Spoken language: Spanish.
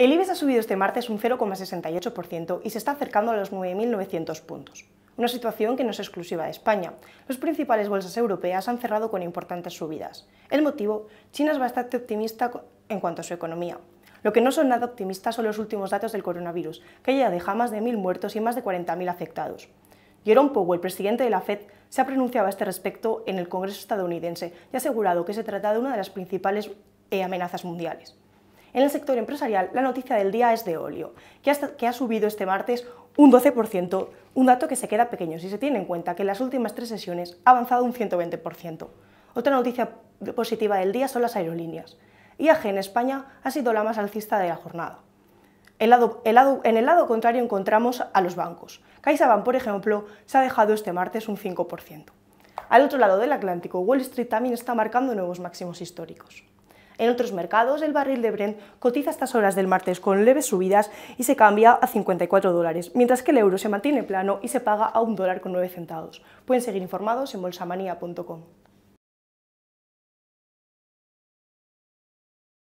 El IBEX ha subido este martes un 0,68% y se está acercando a los 9.900 puntos. Una situación que no es exclusiva de España. Las principales bolsas europeas han cerrado con importantes subidas. El motivo, China es bastante optimista en cuanto a su economía. Lo que no son nada optimistas son los últimos datos del coronavirus, que ya deja más de 1.000 muertos y más de 40.000 afectados. Jerome Powell, presidente de la Fed, se ha pronunciado a este respecto en el Congreso estadounidense y ha asegurado que se trata de una de las principales amenazas mundiales. En el sector empresarial, la noticia del día es de óleo, que, ha subido este martes un 12%, un dato que se queda pequeño si se tiene en cuenta que en las últimas tres sesiones ha avanzado un 120%. Otra noticia positiva del día son las aerolíneas. IAG e en España ha sido la más alcista de la jornada. en el lado contrario encontramos a los bancos. CaixaBank, por ejemplo, se ha dejado este martes un 5%. Al otro lado del Atlántico, Wall Street también está marcando nuevos máximos históricos. En otros mercados, el barril de Brent cotiza estas horas del martes con leves subidas y se cambia a 54 dólares, mientras que el euro se mantiene plano y se paga a un dólar con 9 centavos. Pueden seguir informados en bolsamania.com.